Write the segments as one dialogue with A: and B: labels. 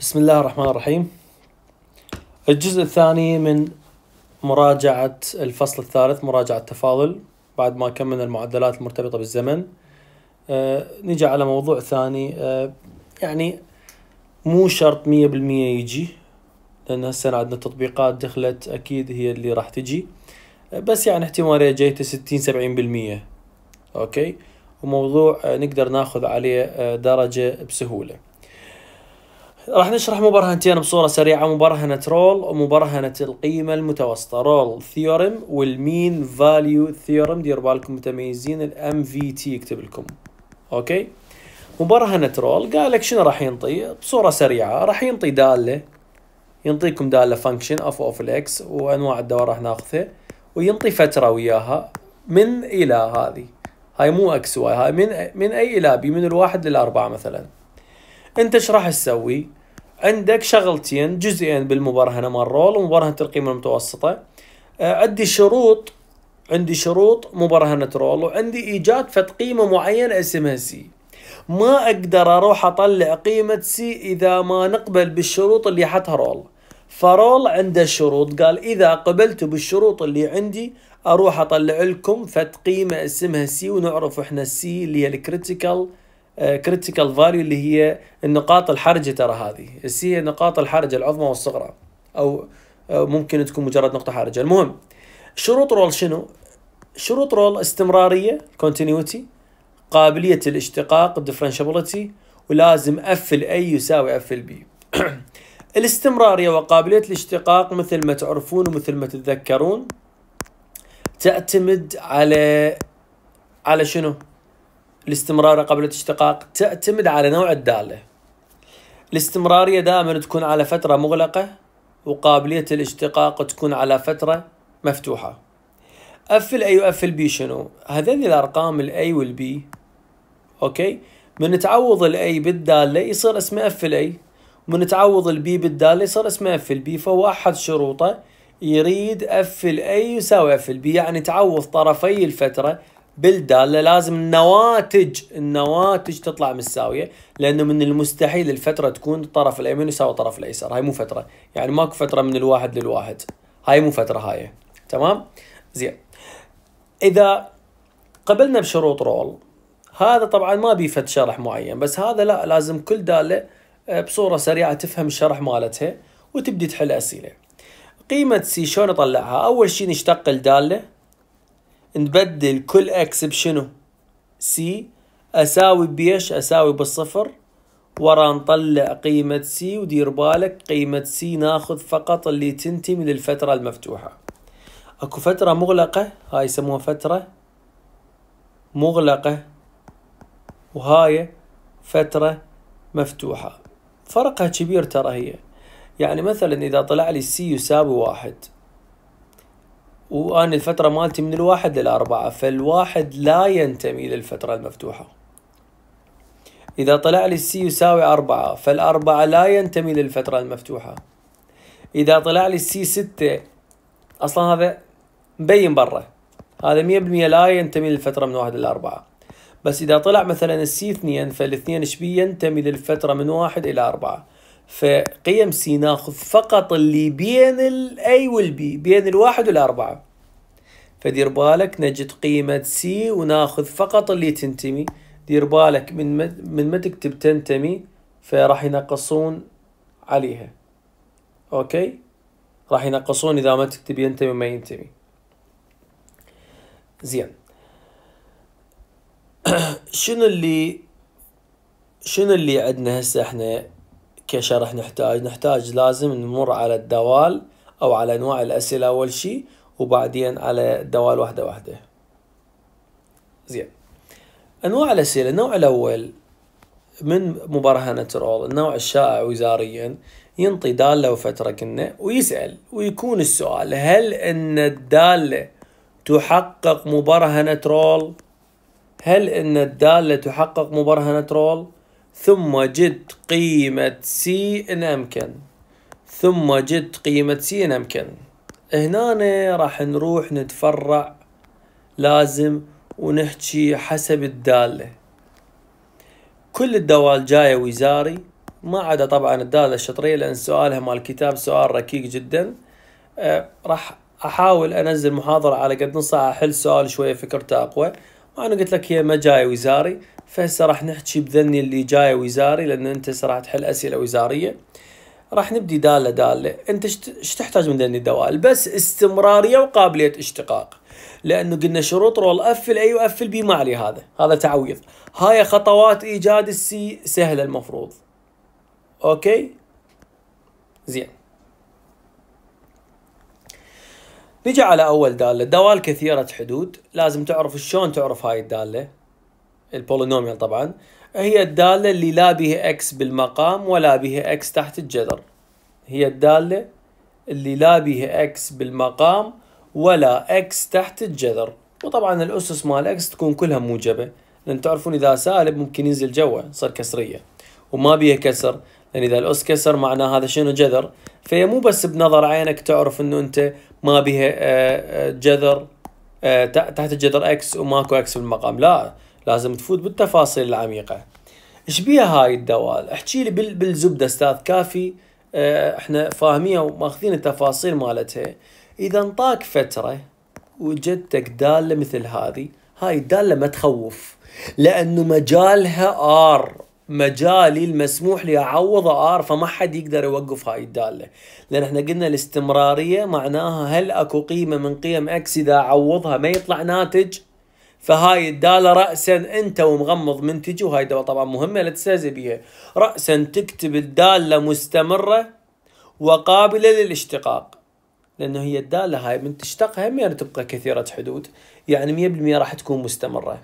A: بسم الله الرحمن الرحيم الجزء الثاني من مراجعة الفصل الثالث مراجعة تفاضل بعد ما كملنا المعدلات المرتبطة بالزمن أه نجي على موضوع ثاني أه يعني مو شرط مية بالمية يجي لأن هسه عندنا تطبيقات دخلت أكيد هي اللي راح تجي أه بس يعني احتمالية جيته ستين سبعين بالمية أوكي وموضوع آه، نقدر ناخذ عليه آه، درجة بسهولة راح نشرح مبرهنتين بصورة سريعة مبرهنة رول ومبرهنة القيمة المتوسطة رول ثيورم والمين فاليو ثيورم دير بالكم متميزين الام في تي يكتب لكم اوكي مبرهنة رول قال لك شنو راح ينطي بصورة سريعة راح ينطي دالة ينطيكم دالة فانكشن اف اوف الاكس وانواع الدوائر راح ناخذها وينطي فترة وياها من الى هذه هاي مو اكس واي هاي من من اي الى بي من الواحد للاربعة مثلا انت ايش راح تسوي؟ عندك شغلتين جزئين بالمبرهنه مال رول ومبرهنه القيمة المتوسطة آه، عندي شروط عندي شروط مبرهنه رول وعندي ايجاد فت قيمة معينة اسمها سي ما اقدر اروح اطلع قيمة سي اذا ما نقبل بالشروط اللي حطها رول فرول عنده شروط قال اذا قبلت بالشروط اللي عندي اروح اطلع لكم فت قيمة اسمها سي ونعرف احنا السي اللي هي الكريتيكال كريتيكال آه، فاليو اللي هي النقاط الحرجه ترى هذه السي هي نقاط الحرجه العظمى والصغرى او ممكن تكون مجرد نقطه حرجه المهم شروط رول شنو شروط رول استمراريه كونتينيوتي قابليه الاشتقاق differentiability ولازم اف الاي يساوي اف البي الاستمراريه وقابليه الاشتقاق مثل ما تعرفون ومثل ما تتذكرون تعتمد على على شنو الاستمرار قبل الاشتقاق تعتمد على نوع الدالة الاستمرارية دائما تكون على فترة مغلقة وقابلية الاشتقاق تكون على فترة مفتوحة اف الاي واف البي شنو هذين الارقام الاي والبي اوكي من تعوض الاي بالدالة يصير اسمه اف الاي ومن تعوض البي بالدالة يصير اسمه اف البي فهو احد شروطه يريد اف الاي يساوي اف البي يعني تعوض طرفي الفترة بالدالة لازم النواتج النواتج تطلع متساوية لأنه من المستحيل الفترة تكون الطرف الأيمن يساوي الطرف الأيسر هاي مو فترة يعني ماكو فترة من الواحد للواحد هاي مو فترة هاي تمام زين إذا قبلنا بشروط رول هذا طبعا ما بيفت شرح معين بس هذا لا لازم كل دالة آه، بصورة سريعة تفهم الشرح مالتها وتبدي تحل أسئلة قيمة سي شلون اطلعها؟ اول شيء نشتق الداله نبدل كل اكس بشنو سي اساوي بيش اساوي بالصفر ورا نطلع قيمة سي ودير بالك قيمة سي ناخذ فقط اللي تنتمي للفترة المفتوحة اكو فترة مغلقة هاي يسموها فترة مغلقة وهاي فترة مفتوحة فرقها كبير ترى هي يعني مثلا إذا طلع لي سي يساوي واحد وانا الفتره مالتي من الواحد للاربعه فالواحد لا ينتمي للفتره المفتوحه اذا طلع لي السي يساوي أربعة فالأربعة لا ينتمي للفتره المفتوحه اذا طلع لي السي ستة اصلا هذا مبين برا هذا مية بالمية لا ينتمي للفتره من واحد للاربعه بس اذا طلع مثلا السي اثنين فالاثنين ايش ينتمي للفتره من واحد الى اربعه فقيم سي ناخذ فقط اللي بين الاي والبي بين الواحد والاربعة فدير بالك نجد قيمة سي وناخذ فقط اللي تنتمي دير بالك من ما من ما تكتب تنتمي فراح ينقصون عليها اوكي راح ينقصون اذا ما تكتب ينتمي ما ينتمي زين شنو اللي شنو اللي عندنا هسه احنا كشرح نحتاج نحتاج لازم نمر على الدوال أو على أنواع الأسئلة أول شيء وبعدين على الدوال واحدة واحدة زين أنواع الأسئلة النوع الأول من مبرهنة رول النوع الشائع وزاريا ينطي دالة وفترة كنا ويسأل ويكون السؤال هل أن الدالة تحقق مبرهنة رول؟ هل أن الدالة تحقق مبرهنة رول؟ ثم جد قيمة سي إن أمكن ثم جد قيمة سي إن أمكن هنا راح نروح نتفرع لازم ونحكي حسب الدالة كل الدوال جاية وزاري ما عدا طبعا الدالة الشطرية لأن سؤالها مال الكتاب سؤال ركيك جدا أه راح أحاول أنزل محاضرة على قد نص ساعة أحل سؤال شوية فكرته أقوى وأنا قلت لك هي ما جاية وزاري فهسه راح نحكي بذني اللي جاي وزاري لان انت راح تحل اسئله وزاريه راح نبدي داله داله انت ايش تحتاج من ذني الدوال بس استمراريه وقابليه اشتقاق لانه قلنا شروط رول اف الاي واف البي ما عليه هذا هذا تعويض هاي خطوات ايجاد السي سهله المفروض اوكي زين نجي على اول داله دوال كثيره حدود لازم تعرف شلون تعرف هاي الداله البولينوميال طبعا هي الدالة اللي لا بها اكس بالمقام ولا بها اكس تحت الجذر هي الدالة اللي لا بها اكس بالمقام ولا اكس تحت الجذر وطبعا الاسس مال اكس تكون كلها موجبة لان تعرفون اذا سالب ممكن ينزل جوا صار كسرية وما بيها كسر لان اذا الاس كسر معناه هذا شنو جذر فهي مو بس بنظر عينك تعرف انه انت ما بها آه، آه، جذر آه، تحت الجذر اكس وماكو اكس بالمقام لا لازم تفوت بالتفاصيل العميقه ايش بيها هاي الدوال احكي لي بالزبده استاذ كافي آه، احنا فاهمين وماخذين التفاصيل مالتها اذا انطاك فتره وجدتك داله مثل هذه هاي الداله ما تخوف لانه مجالها ار مجالي المسموح لي اعوض ار فما حد يقدر يوقف هاي الداله لان احنا قلنا الاستمراريه معناها هل اكو قيمه من قيم اكس اذا اعوضها ما يطلع ناتج فهاي الداله راسا انت ومغمض منتج وهاي طبعا مهمه لا تستهزئ بيها راسا تكتب الداله مستمره وقابله للاشتقاق لانه هي الداله هاي من تشتقها هم تبقى كثيره حدود يعني 100% راح تكون مستمره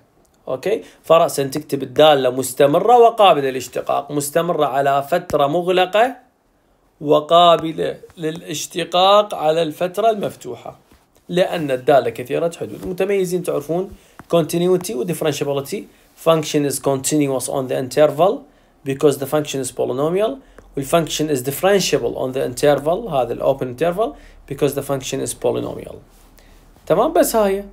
A: اوكي فراسا تكتب الداله مستمره وقابله للاشتقاق مستمره على فتره مغلقه وقابله للاشتقاق على الفتره المفتوحه لان الداله كثيره حدود متميزين تعرفون Continuity و differentiability function is continuous on the interval because the function is polynomial والfunction is differentiable on the interval هذا الاوبن interval because the function is polynomial تمام بس هاي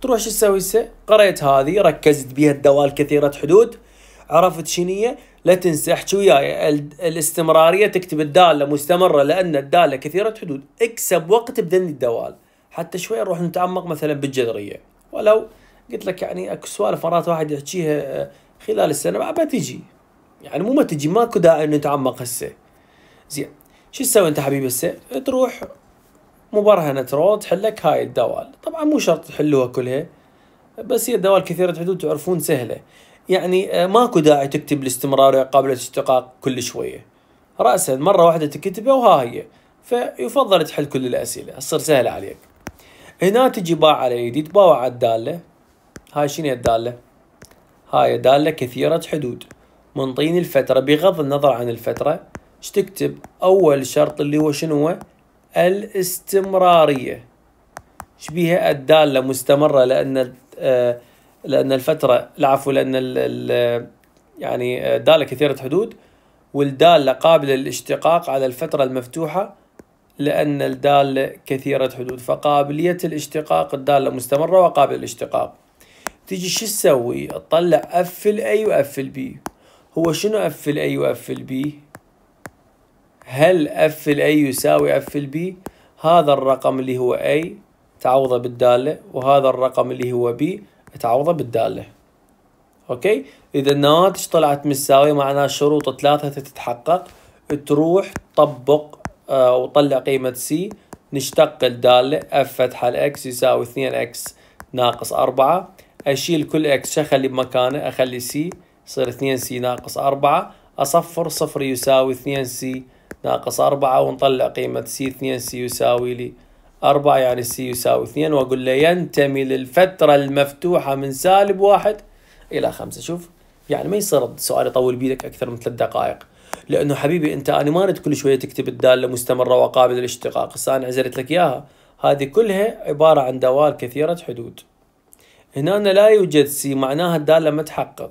A: تروح شو تسوي هسه قريت هذه ركزت بيها الدوال كثيره حدود عرفت شنية لا تنسى احكي وياي الاستمراريه تكتب الداله مستمره لان الداله كثيره حدود اكسب وقت بدني الدوال حتى شوي نروح نتعمق مثلا بالجذريه ولو قلت لك يعني اكو سوالف مرات واحد يحكيها آه، خلال السنه ما تجي يعني مو ما تجي ماكو داعي انه نتعمق هسه زين شو تسوي انت حبيبي هسه؟ تروح مبرهنة رول تحلك هاي الدوال طبعا مو شرط تحلوها كلها بس هي الدوال كثيرة حدود تعرفون سهلة يعني آه، ماكو داعي تكتب الاستمرارية قابلة اشتقاق كل شوية رأسا مرة واحدة تكتبها وها هي فيفضل تحل كل الأسئلة تصير سهلة عليك هنا تجي باع على يدي تباوع على الدالة هاي شنو الدالة هاي دالة كثيرة حدود منطيني الفترة بغض النظر عن الفترة ايش تكتب اول شرط اللي هو شنو هو الاستمرارية شبيها الدالة مستمرة لأن آه، لأن الفترة العفو لأن ال ال يعني آه، دالة كثيرة حدود والدالة قابلة للاشتقاق على الفترة المفتوحة لأن الدالة كثيرة حدود فقابلية الاشتقاق الدالة مستمرة وقابلة للاشتقاق تجي شو تسوي تطلع قفل اي وقفل بي هو شنو قفل اي وقفل بي هل قفل اي يساوي قفل بي هذا الرقم اللي هو اي تعوضه بالداله وهذا الرقم اللي هو بي تعوضه بالداله اوكي اذا النواتج طلعت مساويه معناه شروط ثلاثه تتحقق تروح طبق آه وطلع قيمه سي نشتق الداله اف فتحه الاكس يساوي 2 اكس ناقص 4 اشيل كل اكس اخلي بمكانه اخلي سي يصير 2 سي ناقص 4 اصفر صفر يساوي 2 سي ناقص 4 ونطلع قيمة سي 2 سي يساوي لي 4 يعني سي يساوي 2 واقول له ينتمي للفترة المفتوحة من سالب واحد إلى خمسة شوف يعني ما يصير السؤال يطول بيدك أكثر من ثلاث دقائق لأنه حبيبي أنت أنا ما أريد كل شوية تكتب الدالة مستمرة وقابلة للاشتقاق هسه أنا عزلت لك إياها هذه كلها عبارة عن دوال كثيرة حدود هنا أنا لا يوجد سي معناها الدالة ما تحقق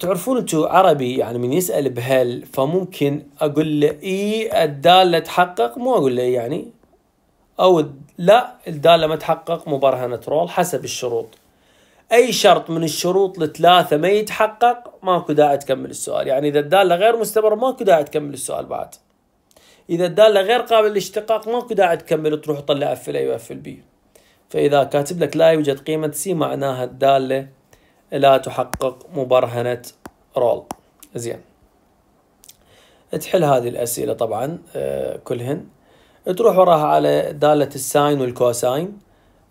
A: تعرفون انتو عربي يعني من يسأل بهل فممكن أقول له إي الدالة تحقق مو أقول له يعني أو لا الدالة ما تحقق مبرهنة رول حسب الشروط أي شرط من الشروط الثلاثة ما يتحقق ماكو داعي تكمل السؤال يعني إذا الدالة غير مستمرة ماكو داعي تكمل السؤال بعد إذا الدالة غير قابل للاشتقاق ماكو داعي تكمل تروح تطلع أف اي أف بي فإذا كاتب لك لا يوجد قيمة سي معناها الدالة لا تحقق مبرهنة رول زين تحل هذه الأسئلة طبعا آه، كلهن تروح وراها على دالة الساين والكوساين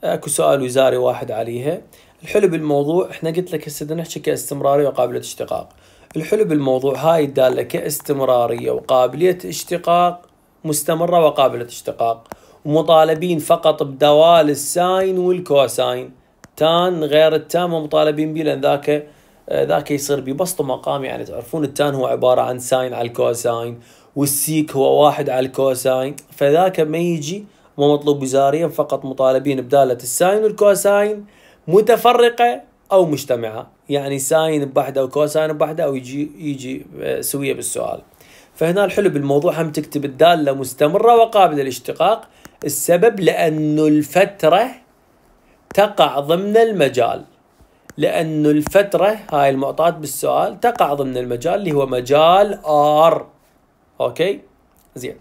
A: اكو سؤال وزاري واحد عليها الحلو بالموضوع احنا قلت لك هسه نحكي كاستمرارية وقابلة اشتقاق الحلو بالموضوع هاي الدالة كاستمرارية وقابلية اشتقاق مستمرة وقابلة اشتقاق مطالبين فقط بدوال الساين والكوساين تان غير التان مطالبين به لان ذاك ذاك يصير ببسط مقام يعني تعرفون التان هو عباره عن ساين على الكوساين والسيك هو واحد على الكوساين فذاك ما يجي مو مطلوب وزاريا فقط مطالبين بدالة الساين والكوساين متفرقة أو مجتمعة يعني ساين بوحدة وكوساين بوحدة أو يجي يجي آه، سوية بالسؤال فهنا الحلو بالموضوع هم تكتب الدالة مستمرة وقابلة للاشتقاق السبب لأنه الفترة تقع ضمن المجال لأنه الفترة هاي المعطاة بالسؤال تقع ضمن المجال اللي هو مجال R أوكي زين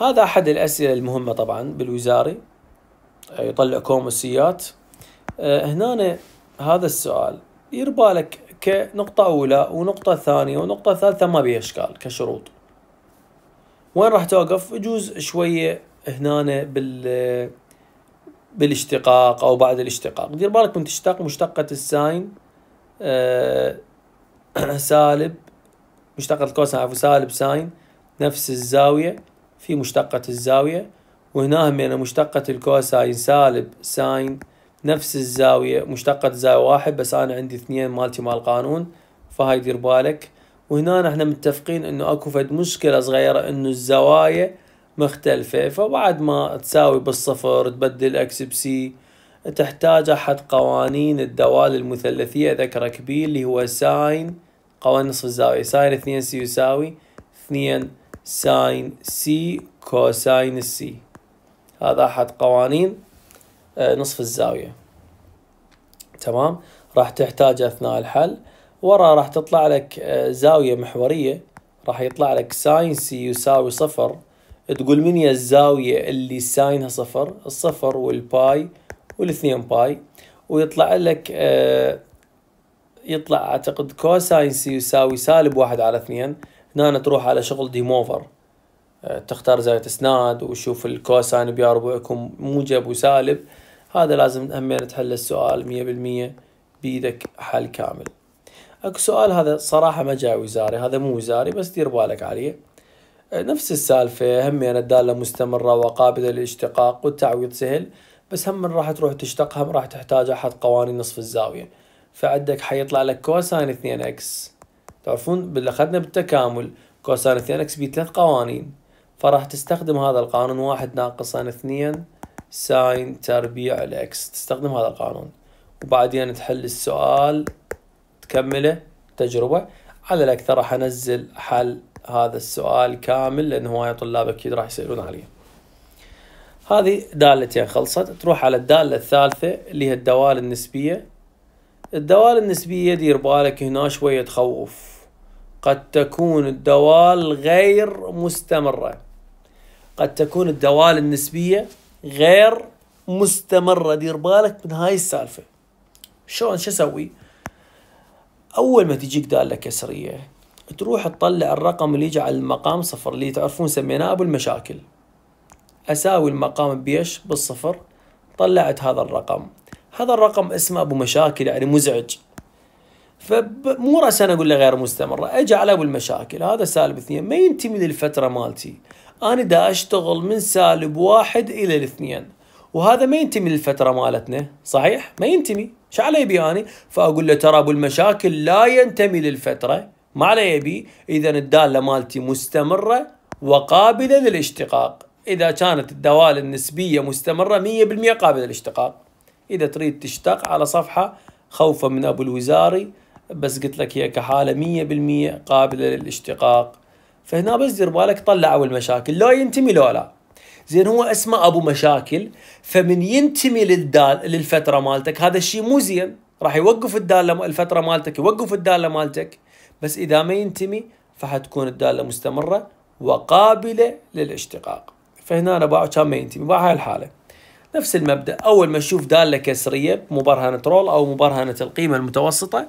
A: هذا أحد الأسئلة المهمة طبعا بالوزاري آه، يطلع كومسيات آه، هنا هذا السؤال دير بالك كنقطة أولى ونقطة ثانية ونقطة ثالثة ما بيها إشكال كشروط وين راح توقف يجوز شوية هنا بال بالاشتقاق او بعد الاشتقاق دير بالك من تشتق مشتقة الساين أه سالب مشتقة الكوساين عفوا سالب ساين نفس الزاوية في مشتقة الزاوية وهنا همينة يعني مشتقة الكوساين يعني سالب ساين نفس الزاوية مشتقة زاوية واحد بس أنا عندي اثنين مالتي مال قانون فهاي دير بالك وهنا احنا متفقين انه اكو فد مشكلة صغيرة انه الزوايا مختلفة فبعد ما تساوي بالصفر تبدل اكس بسي تحتاج احد قوانين الدوال المثلثية اذكرك بيه اللي هو ساين قوانين نصف الزاوية ساين اثنين سي يساوي اثنين ساين سي كوساين سي هذا احد قوانين آه، نصف الزاوية تمام راح تحتاج اثناء الحل ورا راح تطلع لك آه، زاوية محورية راح يطلع لك ساين سي يساوي صفر تقول من هي الزاوية اللي ساينها صفر الصفر والباي والاثنين باي ويطلع لك آه يطلع اعتقد كوساين سي يساوي سالب واحد على اثنين هنا تروح على شغل ديموفر آه تختار زاوية اسناد وشوف الكوساين يكون موجب وسالب هذا لازم همين تحل السؤال مية بالمية بيدك حل كامل اكو سؤال هذا صراحة ما جاي وزاري هذا مو وزاري بس دير بالك عليه نفس السالفة هم أنا يعني الدالة مستمرة وقابلة للاشتقاق والتعويض سهل بس هم من راح تروح تشتقها راح تحتاج أحد قوانين نصف الزاوية فعندك حيطلع لك كوساين 2 اكس تعرفون باللي اخذنا بالتكامل كوساين 2 اكس ثلاث قوانين فراح تستخدم هذا القانون واحد ناقص اثنين ساين تربيع الاكس تستخدم هذا القانون وبعدين تحل السؤال تكمله تجربة على الأكثر راح أنزل حل هذا السؤال كامل لأن هواية طلاب أكيد راح يسألون عليه هذه دالتين خلصت تروح على الدالة الثالثة اللي هي الدوال النسبية الدوال النسبية دير بالك هنا شوية تخوف قد تكون الدوال غير مستمرة قد تكون الدوال النسبية غير مستمرة دير بالك من هاي السالفة شلون شو اسوي؟ اول ما تجيك دالة كسرية تروح تطلع الرقم اللي يجي على المقام صفر اللي تعرفون سميناه أبو المشاكل أساوي المقام بيش بالصفر طلعت هذا الرقم هذا الرقم اسمه أبو مشاكل يعني مزعج فمو راس انا اقول له غير مستمره اجي على ابو المشاكل هذا سالب اثنين ما ينتمي للفتره مالتي انا دا اشتغل من سالب واحد الى الاثنين وهذا ما ينتمي للفتره مالتنا صحيح ما ينتمي شو علي بياني اني فاقول له ترى ابو المشاكل لا ينتمي للفتره ما عليه يبي اذا الداله مالتي مستمره وقابله للاشتقاق اذا كانت الدوال النسبيه مستمره 100% قابله للاشتقاق اذا تريد تشتق على صفحه خوفا من ابو الوزاري بس قلت لك هي كحاله 100% قابله للاشتقاق فهنا بس دير بالك طلعوا المشاكل لو ينتمي لو لا زين هو اسمه ابو مشاكل فمن ينتمي للدال للفتره مالتك هذا الشيء مو زين راح يوقف الداله الفتره مالتك يوقف الداله مالتك بس إذا ما ينتمي فحتكون الدالة مستمرة وقابلة للاشتقاق فهنا أنا باعه كان ما ينتمي باعه هاي الحالة نفس المبدأ أول ما تشوف دالة كسرية مبرهنة رول أو مبرهنة القيمة المتوسطة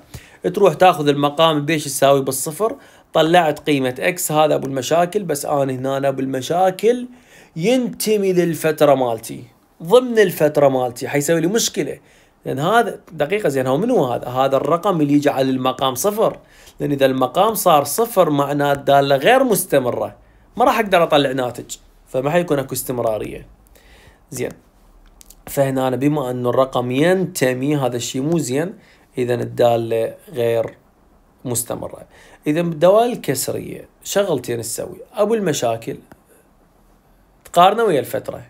A: تروح تاخذ المقام بيش يساوي بالصفر طلعت قيمة اكس هذا ابو المشاكل بس انا هنا أنا ابو المشاكل ينتمي للفترة مالتي ضمن الفترة مالتي حيسوي لي مشكلة لان هذا دقيقة زين هو منو هذا؟ هذا الرقم اللي يجعل المقام صفر لان اذا المقام صار صفر معناه الداله غير مستمره ما راح اقدر اطلع ناتج فما حيكون اكو استمراريه زين فهنا أنا بما انه الرقم ينتمي هذا الشيء مو زين اذا الداله غير مستمره اذا بالدوال الكسريه شغلتين تسوي ابو المشاكل تقارنه ويا الفتره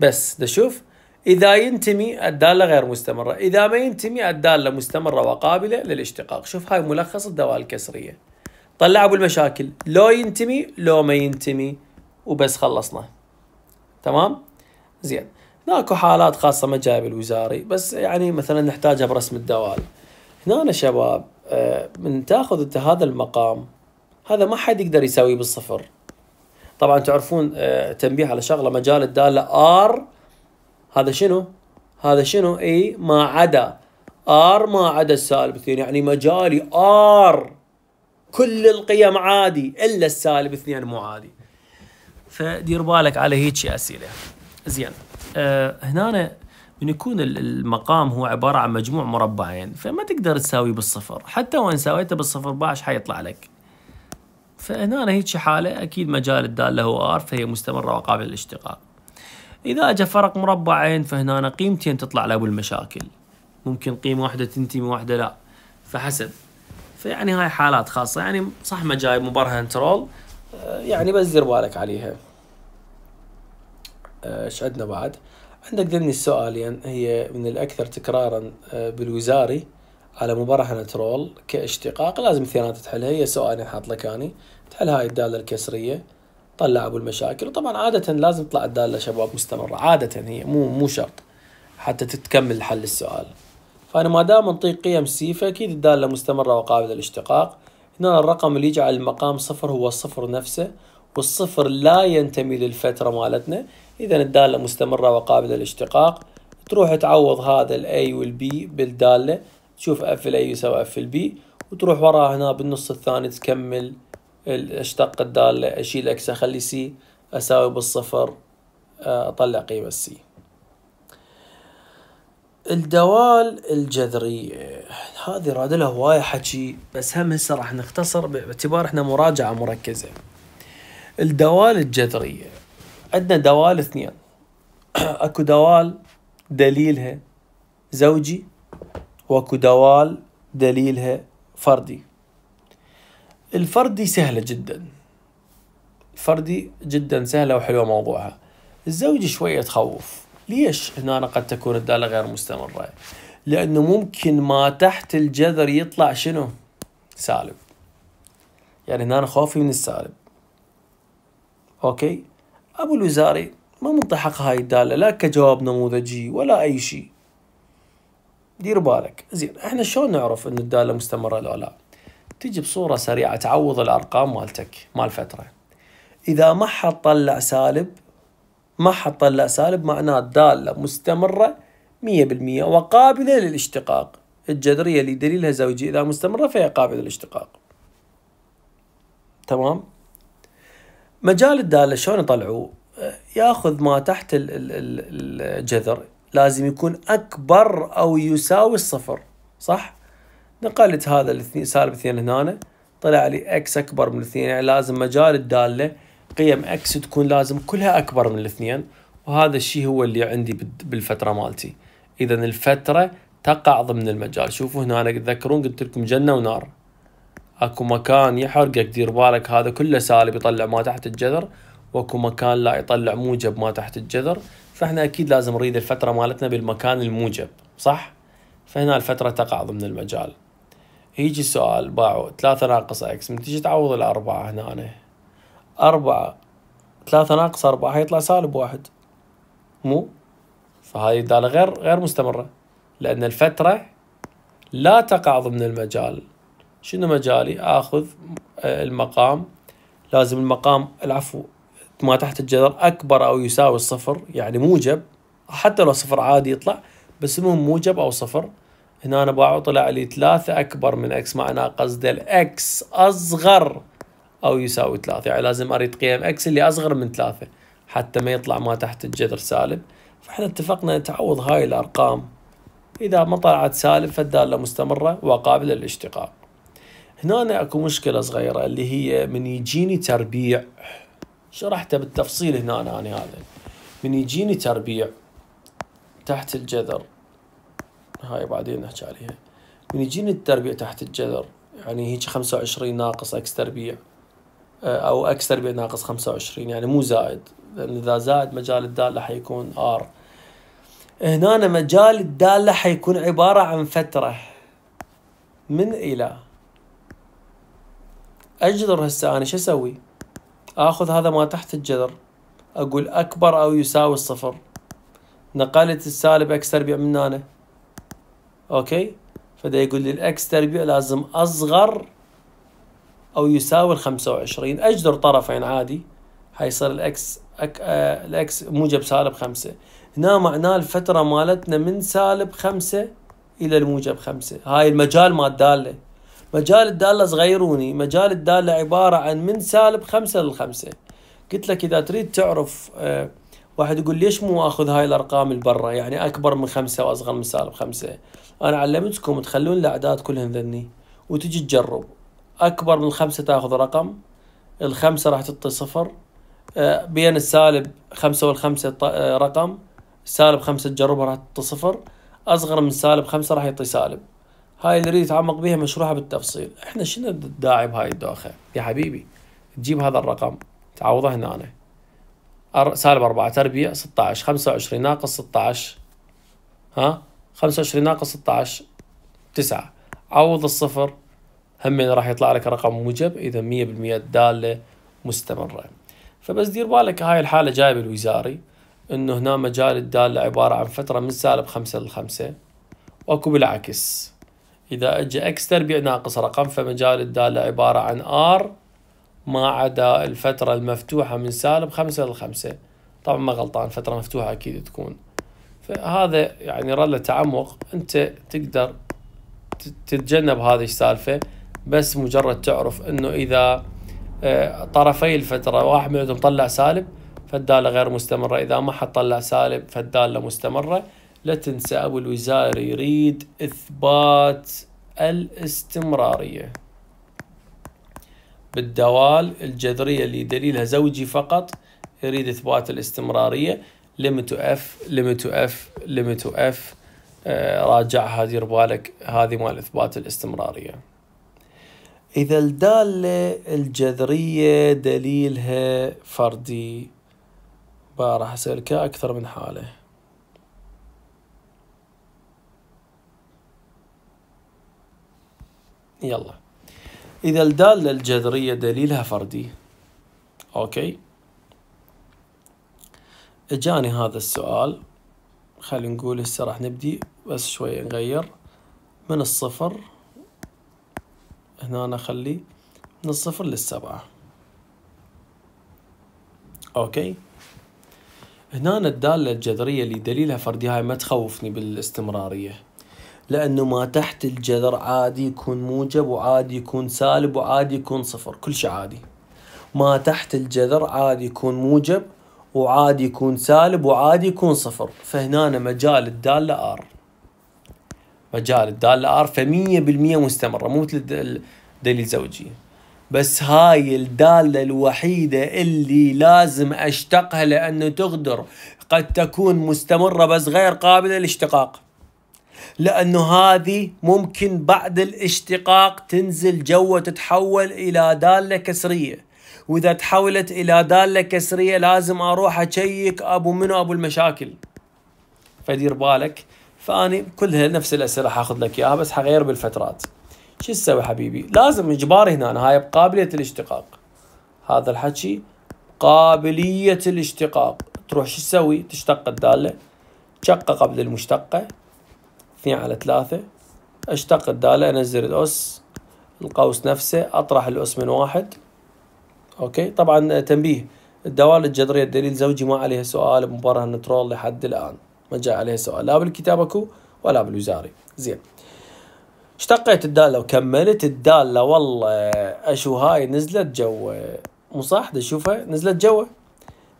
A: بس تشوف إذا ينتمي الدالة غير مستمرة إذا ما ينتمي الدالة مستمرة وقابلة للاشتقاق شوف هاي ملخص الدوال الكسرية طلع أبو المشاكل لو ينتمي لو ما ينتمي وبس خلصنا تمام زين هناك حالات خاصة ما جايب الوزاري بس يعني مثلا نحتاجها برسم الدوال هنا أنا شباب آه، من تاخذ انت هذا المقام هذا ما حد يقدر يساويه بالصفر طبعا تعرفون آه، تنبيه على شغله مجال الداله ار هذا شنو؟ هذا شنو؟ اي ما عدا ار ما عدا السالب 2 يعني مجالي ار كل القيم عادي الا السالب 2 مو عادي فدير بالك على هيك اسئله زين أه هنا من يكون المقام هو عبارة عن مجموع مربعين فما تقدر تساوي بالصفر حتى وإن ساويته بالصفر باش حيطلع لك فهنا هيك حالة أكيد مجال الدالة هو ار فهي مستمرة وقابلة للاشتقاق إذا أجا فرق مربعين فهنا قيمتين تطلع له بالمشاكل ممكن قيمة واحدة تنتمي واحدة لا فحسب فيعني هاي حالات خاصة يعني صح ما جايب مبرهن ترول آه، يعني بس دير بالك عليها آه، ايش عندنا بعد عندك ذني السؤالين يعني هي من الأكثر تكرارا آه، بالوزاري على مبرهنة رول كاشتقاق لازم اثنينات تحلها هي سؤالين حاط لك اني يعني. تحل هاي الدالة الكسرية طلع ابو المشاكل وطبعا عاده لازم تطلع الداله شباب مستمره عاده هي مو مو شرط حتى تتكمل حل السؤال فانا ما دام نطيق قيم سي فاكيد الداله مستمره وقابله للاشتقاق هنا الرقم اللي يجعل المقام صفر هو الصفر نفسه والصفر لا ينتمي للفتره مالتنا اذا الداله مستمره وقابله للاشتقاق تروح تعوض هذا الاي والبي بالداله تشوف اف الاي يساوي اف البي وتروح وراها هنا بالنص الثاني تكمل اشتق الدالة اشيل اكس اخلي سي اساوي بالصفر آه، اطلع قيمة سي الدوال الجذرية هذه راد لها هواية حكي بس هم هسه راح نختصر باعتبار احنا مراجعة مركزة الدوال الجذرية عندنا دوال اثنين اكو دوال دليلها زوجي واكو دوال دليلها فردي الفردي سهلة جدا الفردي جدا سهلة وحلوة موضوعها الزوجي شوية تخوف ليش هنا قد تكون الدالة غير مستمرة لأنه ممكن ما تحت الجذر يطلع شنو سالب يعني هنا خوفي من السالب أوكي أبو الوزاري ما منطحق هاي الدالة لا كجواب نموذجي ولا أي شيء دير بالك زين احنا شلون نعرف ان الدالة مستمرة لو لا تجي بصورة سريعة تعوض الأرقام مالتك مال فترة إذا ما حد طلع سالب ما حد طلع سالب معناه دالة مستمرة 100% وقابلة للاشتقاق الجذرية اللي دليلها زوجي إذا مستمرة فهي قابلة للاشتقاق تمام مجال الدالة شلون يطلعوه ياخذ ما تحت الجذر لازم يكون أكبر أو يساوي الصفر صح نقلت هذا الاثنين سالب اثنين هنا طلع لي اكس اكبر من الاثنين يعني لازم مجال الداله قيم اكس تكون لازم كلها اكبر من الاثنين وهذا الشيء هو اللي عندي بالفتره مالتي اذا الفتره تقع ضمن المجال شوفوا هنا أنا تذكرون قلت لكم جنه ونار اكو مكان يحرقك دير بالك هذا كله سالب يطلع ما تحت الجذر واكو مكان لا يطلع موجب ما تحت الجذر فاحنا اكيد لازم نريد الفتره مالتنا بالمكان الموجب صح فهنا الفتره تقع ضمن المجال يجي سؤال باعوا ثلاثة ناقص اكس من تجي تعوض الأربعة هنا أنا. أربعة ثلاثة ناقص أربعة حيطلع سالب واحد مو فهذه الدالة غير غير مستمرة لأن الفترة لا تقع ضمن المجال شنو مجالي آخذ آه، المقام لازم المقام العفو ما تحت الجذر أكبر أو يساوي الصفر يعني موجب حتى لو صفر عادي يطلع بس المهم موجب أو صفر هنا أنا أبغى طلع لي ثلاثة أكبر من إكس معناه قصدي الإكس أصغر أو يساوي ثلاثة يعني لازم أريد قيم إكس اللي أصغر من ثلاثة حتى ما يطلع ما تحت الجذر سالب فإحنا اتفقنا نتعوض هاي الأرقام إذا ما طلعت سالب فالدالة مستمرة وقابلة للاشتقاق هنا أنا أكو مشكلة صغيرة اللي هي من يجيني تربيع شرحته بالتفصيل هنا أنا هذا من يجيني تربيع تحت الجذر هاي بعدين نحكي عليها من يجيني التربيع تحت الجذر يعني هيك 25 ناقص اكس تربيع آه، او اكس تربيع ناقص 25 يعني مو زائد لان اذا زائد مجال الداله حيكون ار هنا مجال الداله حيكون عباره عن فتره من الى اجذر هسه انا شو اسوي؟ اخذ هذا ما تحت الجذر اقول اكبر او يساوي الصفر نقلت السالب اكس تربيع من هنا اوكي فده يقول لي الاكس تربيع لازم اصغر او يساوي ال 25 اجذر طرفين عادي حيصير الاكس أك... آه الاكس موجب سالب 5 هنا معناه الفترة مالتنا من سالب 5 الى الموجب 5 هاي المجال مال الدالة مجال الدالة صغيروني مجال الدالة عبارة عن من سالب 5 لل 5 قلت لك اذا تريد تعرف آه واحد يقول ليش مو اخذ هاي الارقام اللي برا يعني اكبر من خمسه واصغر من سالب خمسه انا علمتكم تخلون الاعداد كلهن ذني وتجي تجرب اكبر من خمسه تاخذ رقم الخمسه راح تعطي صفر آه، بين السالب خمسه والخمسه آه، رقم سالب خمسه تجربها راح تعطي صفر اصغر من سالب خمسه راح يعطي سالب هاي اللي يريد يتعمق بها مشروحه بالتفصيل احنا شنو الداعي بهاي الدوخه يا حبيبي تجيب هذا الرقم تعوضه هنا أنا. سالب 4 تربيع 16 25 ناقص 16 ها 25 ناقص 16 9 عوض الصفر هم راح يطلع لك رقم موجب اذا 100% داله مستمره فبس دير بالك هاي الحاله جايه بالوزاري انه هنا مجال الداله عباره عن فتره من سالب 5 ل 5 واكو بالعكس اذا اجى اكس تربيع ناقص رقم فمجال الداله عباره عن ار ما عدا الفترة المفتوحة من سالب خمسة لخمسة طبعا ما غلطان فترة مفتوحة أكيد تكون فهذا يعني رلة تعمق أنت تقدر تتجنب هذه السالفة بس مجرد تعرف أنه إذا آه، طرفي الفترة واحد منهم طلع سالب فالدالة غير مستمرة إذا ما حد طلع سالب فالدالة مستمرة لا تنسى أبو الوزاري يريد إثبات الاستمرارية بالدوال الجذرية اللي دليلها زوجي فقط يريد إثبات الاستمرارية ليميتو اف ليميتو اف ليميتو اف راجع هذه ربالك هذه مال إثبات الاستمرارية إذا الدالة الجذرية دليلها فردي راح أسألك أكثر من حالة يلا إذا الدالة الجذرية دليلها فردي أوكي إجاني هذا السؤال خلينا نقول هسه راح نبدي بس شوية نغير من الصفر هنا أنا أخلي من الصفر للسبعة أوكي هنا الدالة الجذرية اللي دليلها فردي هاي ما تخوفني بالاستمرارية لأنه ما تحت الجذر عادي يكون موجب وعادي يكون سالب وعادي يكون صفر كل شيء عادي ما تحت الجذر عادي يكون موجب وعادي يكون سالب وعادي يكون صفر فهنا مجال الدالة ار مجال الدالة ار فمية بالمية مستمرة مو مثل الدليل الزوجية بس هاي الدالة الوحيدة اللي لازم اشتقها لأنه تقدر قد تكون مستمرة بس غير قابلة للاشتقاق لأنه هذه ممكن بعد الاشتقاق تنزل جوه تتحول إلى دالة كسرية وإذا تحولت إلى دالة كسرية لازم أروح أشيك أبو منو أبو المشاكل فدير بالك فأني كلها نفس الأسئلة حاخذ لك إياها بس حغير بالفترات شو تسوي حبيبي لازم إجبار هنا أنا هاي بقابلية الاشتقاق هذا الحكي قابلية الاشتقاق تروح شو تسوي تشتق الدالة شقة قبل المشتقة اثنين على ثلاثة اشتق الدالة انزل الاس القوس نفسه اطرح الاس من واحد اوكي طبعا آه، تنبيه الدوال الجذرية الدليل زوجي ما عليها سؤال بمباراة النترول لحد الان ما جاء عليها سؤال لا بالكتاب اكو ولا بالوزاري زين اشتقيت الدالة وكملت الدالة والله اشو هاي نزلت جوا آه، مو صح تشوفها نزلت جوا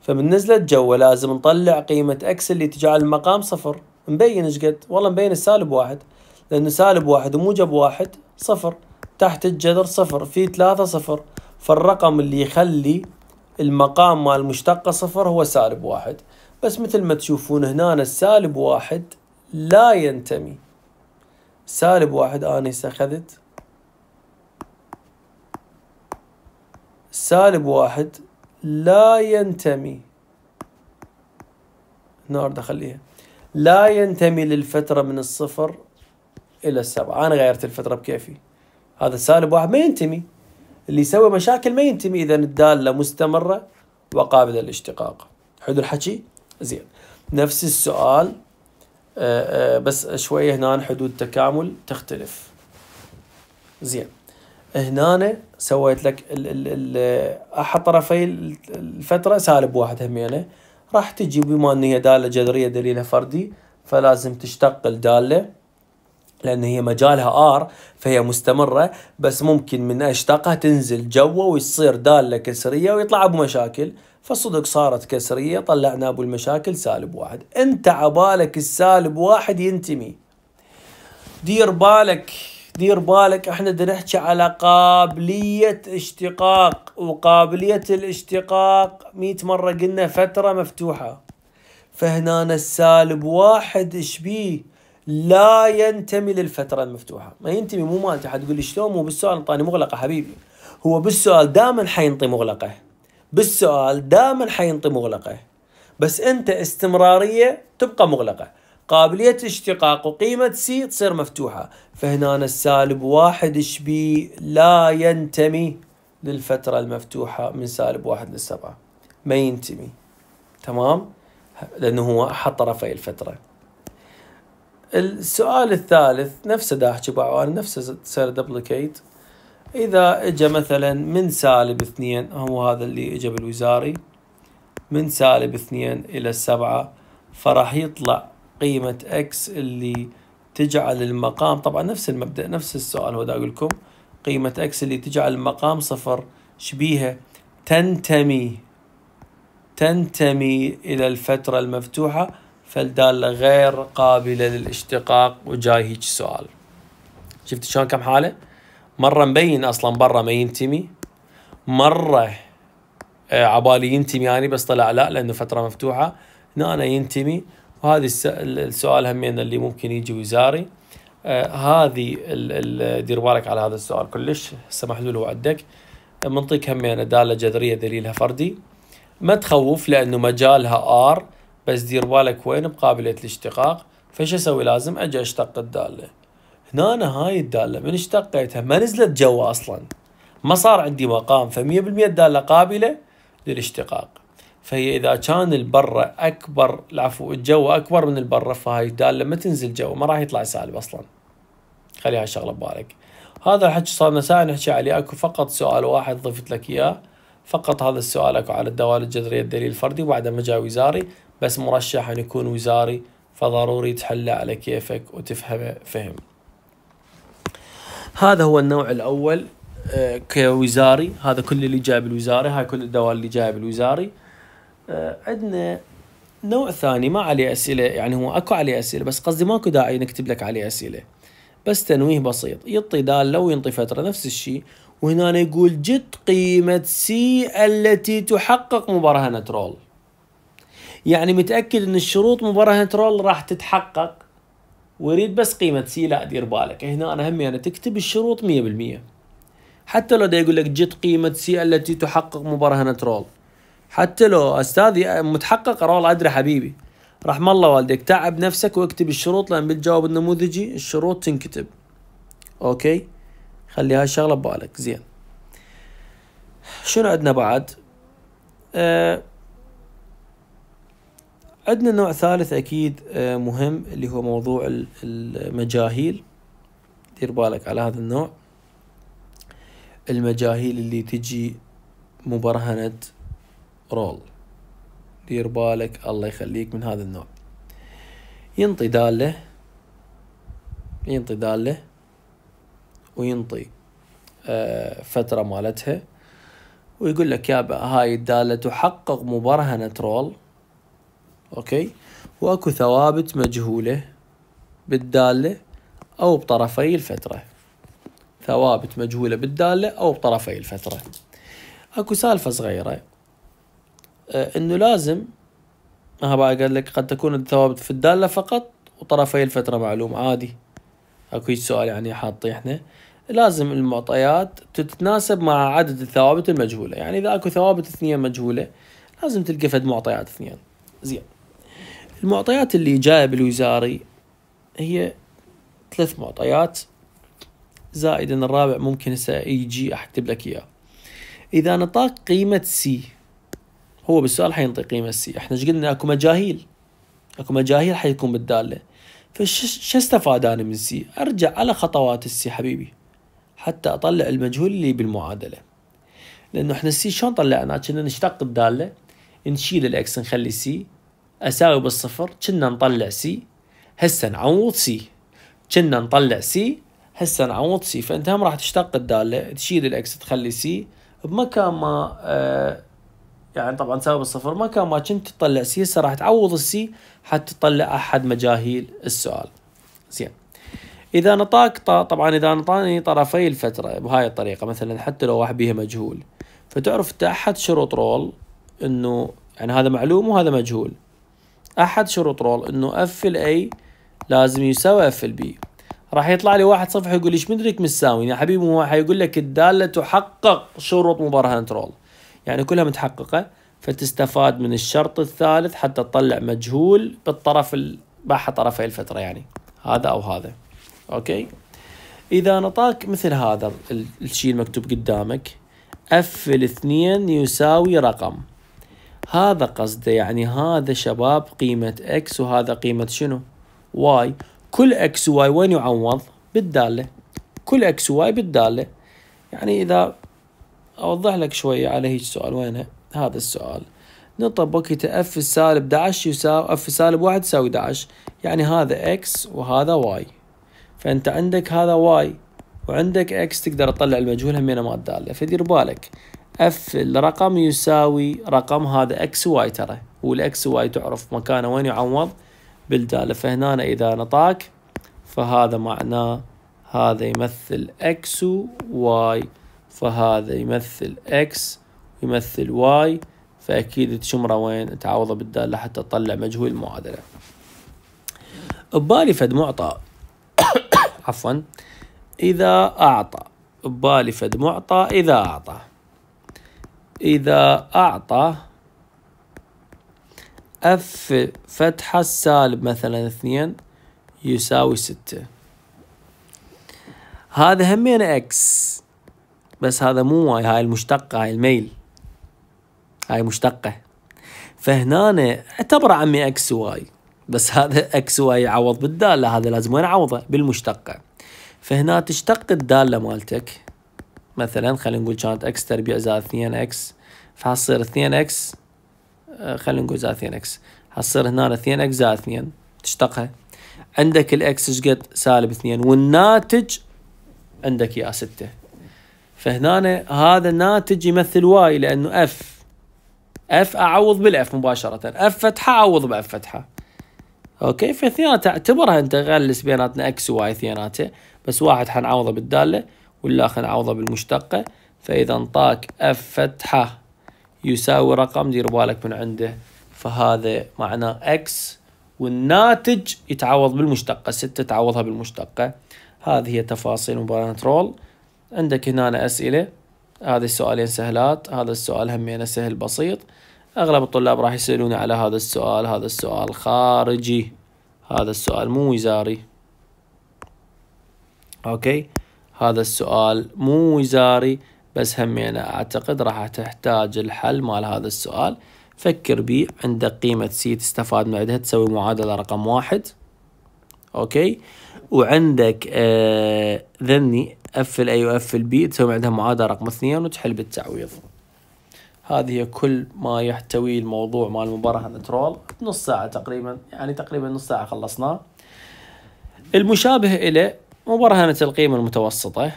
A: فمن نزلت جوا لازم نطلع قيمة اكس اللي تجعل المقام صفر مبين ايش قد والله مبين السالب واحد لان سالب واحد وموجب واحد صفر تحت الجذر صفر في ثلاثة صفر فالرقم اللي يخلي المقام مال المشتقة صفر هو سالب واحد بس مثل ما تشوفون هنا السالب واحد لا ينتمي سالب واحد أنا أخذت سالب واحد لا ينتمي هنا دخليها أخليها لا ينتمي للفترة من الصفر إلى السبعة أنا غيرت الفترة بكيفي هذا سالب واحد ما ينتمي اللي يسوي مشاكل ما ينتمي إذا الدالة مستمرة وقابلة للاشتقاق حلو الحكي؟ زين نفس السؤال آه، آه، بس شوية هنا حدود تكامل تختلف زين هنا سويت لك ال ال ال آه، احد طرفي الفتره سالب واحد همينه راح تجي بما ان هي داله جذريه دليلها فردي فلازم تشتق الداله لان هي مجالها ار فهي مستمره بس ممكن من اشتاقها تنزل جوا ويصير داله كسريه ويطلع بمشاكل فالصدق صارت كسريه طلعنا ابو المشاكل سالب واحد انت عبالك السالب واحد ينتمي دير بالك دير بالك احنا بدنا نحكي على قابلية اشتقاق وقابلية الاشتقاق 100 مرة قلنا فترة مفتوحة فهنا السالب واحد اشبيه لا ينتمي للفترة المفتوحة ما ينتمي مو مالتي حتقول لي شلون مو بالسؤال انطاني مغلقة حبيبي هو بالسؤال دائما حينطي مغلقة بالسؤال دائما حينطي مغلقة بس انت استمرارية تبقى مغلقة قابلية اشتقاق وقيمة سي تصير مفتوحة فهنا السالب واحد شبي لا ينتمي للفترة المفتوحة من سالب واحد للسبعة ما ينتمي تمام لأنه هو أحد طرفي الفترة السؤال الثالث نفسه داحكي بعوان نفسه سير دبليكيت إذا إجا مثلا من سالب اثنين هو هذا اللي إجا بالوزاري من سالب اثنين إلى السبعة فراح يطلع قيمة اكس اللي تجعل المقام طبعا نفس المبدأ نفس السؤال هو أقول لكم قيمة اكس اللي تجعل المقام صفر شبيهة تنتمي تنتمي إلى الفترة المفتوحة فالدالة غير قابلة للاشتقاق وجاي هيج سؤال شفت شلون كم حالة مرة مبين أصلا برا ما ينتمي مرة آه، عبالي ينتمي يعني بس طلع لا لأنه فترة مفتوحة هنا أنا ينتمي وهذه السؤال همين اللي ممكن يجي وزاري آه هذه دير بالك على هذا السؤال كلش هسه محلول هو عندك منطيك همين داله جذريه دليلها فردي ما تخوف لانه مجالها ار بس دير بالك وين بقابليه الاشتقاق فش اسوي لازم اجي اشتق الداله هنا أنا هاي الداله من اشتقيتها ما نزلت جوا اصلا ما صار عندي مقام ف100% الداله قابله للاشتقاق فهي اذا كان البرة اكبر العفو الجو اكبر من البرة فهاي الدالة ما تنزل جو ما راح يطلع سالب اصلا خلي هالشغلة ببالك هذا الحكي صار ساعة نحكي عليه اكو فقط سؤال واحد ضفت لك اياه فقط هذا السؤال اكو على الدوال الجذرية الدليل الفردي وبعدها ما جاء وزاري بس مرشح ان يكون وزاري فضروري تحله على كيفك وتفهمه فهم هذا هو النوع الاول آه، كوزاري هذا كل اللي جاي بالوزاري هاي كل الدوال اللي جاي بالوزاري آه، عندنا نوع ثاني ما عليه اسئله يعني هو اكو عليه اسئله بس قصدي ماكو داعي نكتب لك عليه اسئله بس تنويه بسيط يطي دال لو ينطي فتره نفس الشيء وهنا يقول جد قيمه سي التي تحقق مبرهنه رول يعني متاكد ان الشروط مبرهنه رول راح تتحقق ويريد بس قيمه سي لا دير بالك هنا انا همي يعني تكتب الشروط 100% حتى لو دا يقول لك جد قيمه سي التي تحقق مبرهنه رول حتى لو استاذي متحقق انا والله ادري حبيبي رحم الله والديك تعب نفسك واكتب الشروط لان بالجواب النموذجي الشروط تنكتب اوكي خلي هاي الشغله ببالك زين شنو عندنا بعد آه عندنا نوع ثالث اكيد آه مهم اللي هو موضوع المجاهيل دير بالك على هذا النوع المجاهيل اللي تجي مبرهنه رول دير بالك الله يخليك من هذا النوع ينطي دالة ينطي دالة وينطي آه، فترة مالتها ويقول لك يابا هاي الدالة تحقق مبرهنة رول اوكي واكو ثوابت مجهولة بالدالة او بطرفي الفترة ثوابت مجهولة بالدالة او بطرفي الفترة اكو سالفة صغيرة آه، انه لازم ها بقى قال لك قد تكون الثوابت في الداله فقط وطرفي الفتره معلوم عادي اكو سؤال يعني حاطه احنا لازم المعطيات تتناسب مع عدد الثوابت المجهوله يعني اذا اكو ثوابت اثنين مجهوله لازم تلقى فد معطيات اثنين زين المعطيات اللي جايه بالوزاري هي ثلاث معطيات زائد ان الرابع ممكن هسه يجي اكتب لك اياه اذا نطاق قيمه سي هو بالسؤال حينطي قيمة السي احنا ايش قلنا اكو مجاهيل اكو مجاهيل حيكون بالدالة فش استفاد انا من السي ارجع على خطوات السي حبيبي حتى اطلع المجهول اللي بالمعادلة لانه احنا السي شلون طلعناه كنا نشتق الدالة نشيل الاكس نخلي سي اساوي بالصفر كنا نطلع سي هسه نعوض سي كنا نطلع سي هسه نعوض سي فانت هم راح تشتق الداله تشيل الاكس تخلي سي بمكان ما آه يعني طبعا سبب الصفر ما كان ما كنت تطلع سي هسه راح تعوض السي حتى تطلع احد مجاهيل السؤال زين اذا نطاك طبعا اذا نطاني طرفي الفتره بهاي الطريقه مثلا حتى لو واحد بيها مجهول فتعرف انت احد شروط رول انه يعني هذا معلوم وهذا مجهول احد شروط رول انه اف الاي لازم يساوي اف البي راح يطلع لي واحد صفحه يقول لي ايش مدرك مساوي يا حبيبي هو حيقول لك الداله تحقق شروط مبرهنه رول يعني كلها متحققة فتستفاد من الشرط الثالث حتى تطلع مجهول بالطرف باح طرفي الفترة يعني هذا أو هذا أوكي إذا نطاك مثل هذا الشيء المكتوب قدامك اف الاثنين يساوي رقم هذا قصده يعني هذا شباب قيمة اكس وهذا قيمة شنو واي كل اكس وواي وين يعوض بالدالة كل اكس وواي بالدالة يعني إذا أوضح لك شوية على هيج سؤال وينها هذا السؤال نطبق اف سالب 11 يساوي اف سالب 1 يساوي 11 يعني هذا اكس وهذا واي فانت عندك هذا واي وعندك اكس تقدر تطلع المجهول همينه ما الدالة فدير بالك اف الرقم يساوي رقم هذا اكس واي ترى والاكس واي تعرف مكانه وين يعوض بالداله فهنا اذا نطاك فهذا معناه هذا يمثل اكس واي فهذا يمثل X يمثل Y فأكيد تشمره وين تعوضه بالدالة حتى تطلع مجهول المعادلة ببالي فد معطى عفوا إذا أعطى ببالي فد معطى إذا أعطى إذا أعطى اف فتحة سالب مثلا اثنين يساوي ستة هذا همين اكس بس هذا مو واي هاي المشتقة هاي الميل هاي مشتقة فهنا اعتبره عمي اكس واي بس هذا اكس واي يعوض بالدالة هذا لازم وين اعوضه بالمشتقة فهنا تشتق الدالة مالتك مثلا خلينا نقول كانت اكس تربيع زائد 2 اكس فحصير 2 اكس خلينا نقول زائد 2 اكس حصير هنا 2 اكس زائد 2 تشتقها عندك الاكس شقد سالب 2 والناتج عندك يا 6 فهنا هذا الناتج يمثل واي لانه اف اف اعوض بالاف مباشره اف فتحه اعوض باف فتحه اوكي فاثنيناتها اعتبرها انت غلس بيناتنا اكس وواي اثنيناتها بس واحد حنعوضه بالداله والاخر نعوضه بالمشتقه فاذا انطاك اف فتحه يساوي رقم دير بالك من عنده فهذا معناه اكس والناتج يتعوض بالمشتقه 6 تعوضها بالمشتقه هذه هي تفاصيل مباراه رول عندك هنا أسئلة هذه السؤالين سهلات هذا السؤال همينه سهل بسيط أغلب الطلاب راح يسألون على هذا السؤال هذا السؤال خارجي هذا السؤال مو وزاري أوكي هذا السؤال مو وزاري بس همينه أعتقد راح تحتاج الحل مال هذا السؤال فكر بي عندك قيمة سي تستفاد من عندها تسوي معادلة رقم واحد أوكي وعندك آه، ذني اف الاي واف البي تسوي عندها معادله رقم اثنين وتحل بالتعويض هذه هي كل ما يحتوي الموضوع مال المباراه الترول نص ساعة تقريبا يعني تقريبا نص ساعة خلصناه المشابه إلى مبرهنة القيمة المتوسطة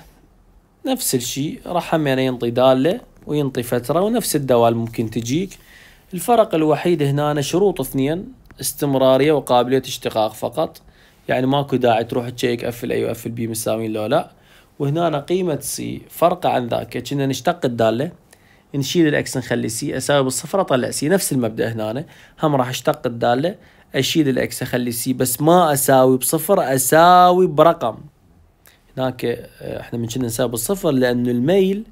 A: نفس الشيء راح هم يعني ينطي دالة وينطي فترة ونفس الدوال ممكن تجيك الفرق الوحيد هنا شروط اثنين استمرارية وقابلية اشتقاق فقط يعني ماكو داعي تروح تشيك اف الاي واف البي مساويين لو لا وهنا قيمة سي فرق عن ذاك كنا نشتق الدالة نشيل الاكس نخلي سي اساوي بالصفر اطلع سي نفس المبدأ هنا هم راح اشتق الدالة اشيل الاكس اخلي سي بس ما اساوي بصفر اساوي برقم هناك آه، احنا من كنا نساوي بالصفر لانه الميل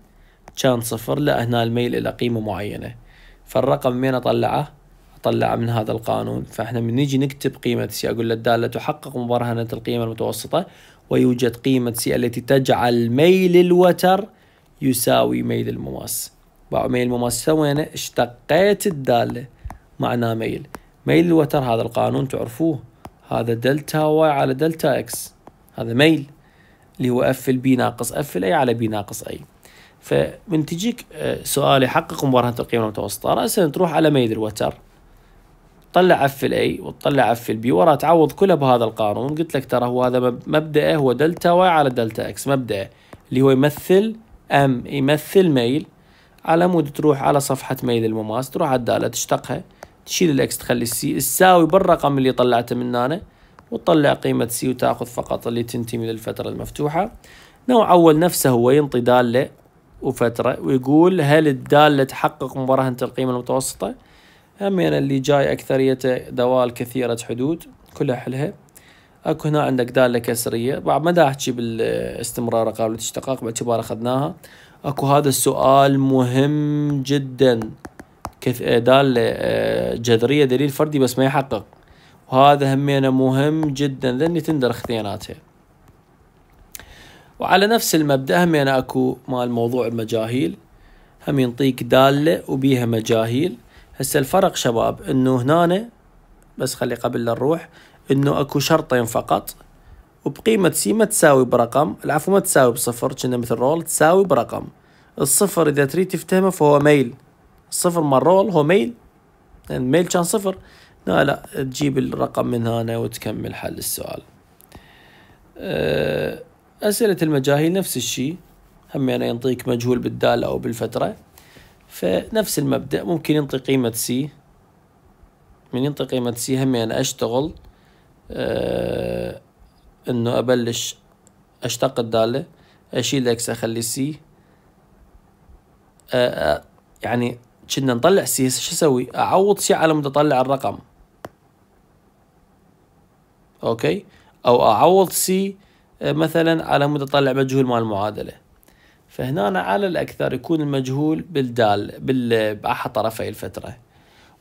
A: كان صفر لا هنا الميل الى قيمة معينة فالرقم من اطلعه طلع من هذا القانون فاحنا من نجي نكتب قيمة سي أقول له الدالة تحقق مبرهنة القيمة المتوسطة ويوجد قيمة سي التي تجعل ميل الوتر يساوي ميل المماس بعد ميل المماس سوينا اشتقيت الدالة معناه ميل ميل الوتر هذا القانون تعرفوه هذا دلتا واي على دلتا اكس هذا ميل اللي هو اف البي ناقص اف الاي على بي ناقص اي فمن تجيك آه، سؤال يحقق مبرهنة القيمة المتوسطة رأسا تروح على ميل الوتر طلع اف الاي وتطلع اف البي ورا تعوض كلها بهذا القانون قلت لك ترى هو هذا مبداه هو دلتا واي على دلتا اكس مبداه اللي هو يمثل ام يمثل ميل على مود تروح على صفحة ميل المماس تروح على الدالة تشتقها تشيل الاكس تخلي السي تساوي بالرقم اللي طلعته من هنا وتطلع قيمة سي وتاخذ فقط اللي تنتهي من الفترة المفتوحة نوع أول نفسه هو ينطي دالة وفترة ويقول هل الدالة تحقق مبرهنة القيمة المتوسطة همين اللي جاي أكثريته دوال كثيرة حدود كلها حلها اكو هنا عندك دالة كسرية بعد ما دا احكي بالاستمرار قابلة الاشتقاق باعتبار اخذناها اكو هذا السؤال مهم جدا كث... آه، دالة آه، جذرية دليل فردي بس ما يحقق وهذا همينه مهم جدا ذني تندر اختياناتها وعلى نفس المبدأ همينه اكو مال موضوع المجاهيل هم ينطيك دالة وبيها مجاهيل هسه الفرق شباب انه هنا بس خلي قبل لا نروح انه اكو شرطين فقط وبقيمة سي ما تساوي برقم العفو ما تساوي بصفر كنا مثل رول تساوي برقم الصفر اذا تريد تفتهمه فهو ميل الصفر مال رول هو ميل يعني ميل كان صفر لا لا تجيب الرقم من هنا وتكمل حل السؤال أه، أسئلة المجاهيل نفس الشي هم يعني ينطيك مجهول بالدالة أو بالفترة فنفس المبدأ ممكن ينطي قيمة سي من ينطي قيمة سي همي أنا أشتغل آه إنه أبلش أشتق الدالة أشيل إكس أخلي سي آه،, آه يعني كنا نطلع سي شو أسوي أعوض سي على متطلع الرقم أوكي أو أعوض سي آه، مثلا على متطلع مجهول مال المعادلة فهنا على الأكثر يكون المجهول بالدال بال... بأحد طرفي الفترة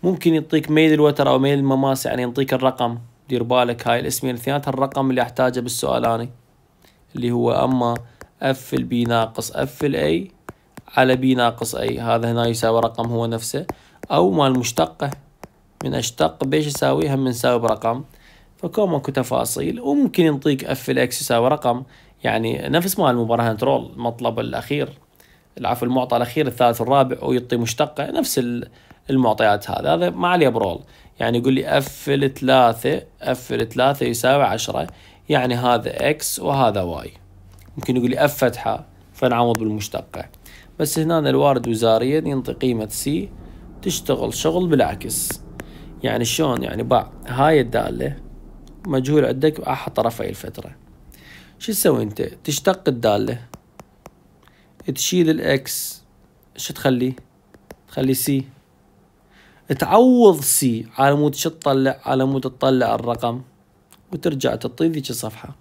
A: ممكن يعطيك ميل الوتر أو ميل المماس يعني يعطيك الرقم دير بالك هاي الاسمين الثنياتها الرقم اللي أحتاجه بالسؤال اني اللي هو أما اف البي ناقص اف الاي على بي ناقص اي هذا هنا يساوي رقم هو نفسه او مال مشتقة من اشتق بيش يساوي هم نساوي برقم فكون اكو تفاصيل وممكن ينطيك اف الاكس يساوي رقم يعني نفس ما المباراة ترول المطلب الأخير العفو المعطى الأخير الثالث الرابع ويعطي مشتقة نفس المعطيات هذا هذا ما عليه برول يعني يقول لي اف ثلاثة اف ثلاثة يساوي عشرة يعني هذا إكس وهذا واي ممكن يقول لي أف فتحة فنعوض بالمشتقة بس هنا الوارد وزاريا ينطي قيمة سي تشتغل شغل بالعكس يعني شلون يعني باع هاي الدالة مجهول عندك أحد طرفي الفترة شو تسوي انت تشتق الدالة تشيل الاكس شو تخلي تخلي سي تعوض سي على مود شو تطلع على مود تطلع الرقم وترجع تطي ذيك الصفحة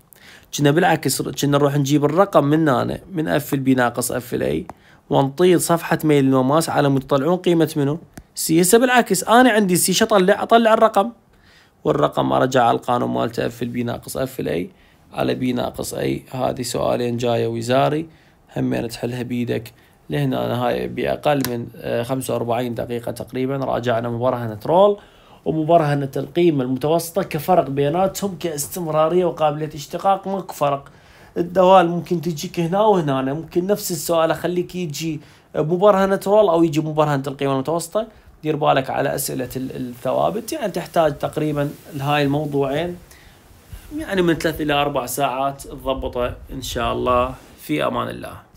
A: كنا بالعكس كنا نروح نجيب الرقم من هنا من اف البي ناقص اف الاي ونطيل صفحة ميل الماس على مود يطلعون قيمة منه سي هسه بالعكس انا عندي سي شو اطلع اطلع الرقم والرقم ارجع على القانون مالته اف البي ناقص اف الاي على بي ناقص أي هذه سؤالين جاية وزاري همين تحلها بيدك لهنا هاي بأقل من آه، خمسة وأربعين دقيقة تقريبا راجعنا مبرهنة رول ومبرهنة القيمة المتوسطة كفرق بيناتهم كاستمرارية وقابلية اشتقاق ماكو فرق الدوال ممكن تجيك هنا وهنا أنا ممكن نفس السؤال أخليك يجي مبرهنة رول أو يجي مبرهنة القيمة المتوسطة دير بالك على أسئلة الثوابت يعني تحتاج تقريبا لهاي الموضوعين يعني من ثلاث إلى أربع ساعات تضبطه إن شاء الله في أمان الله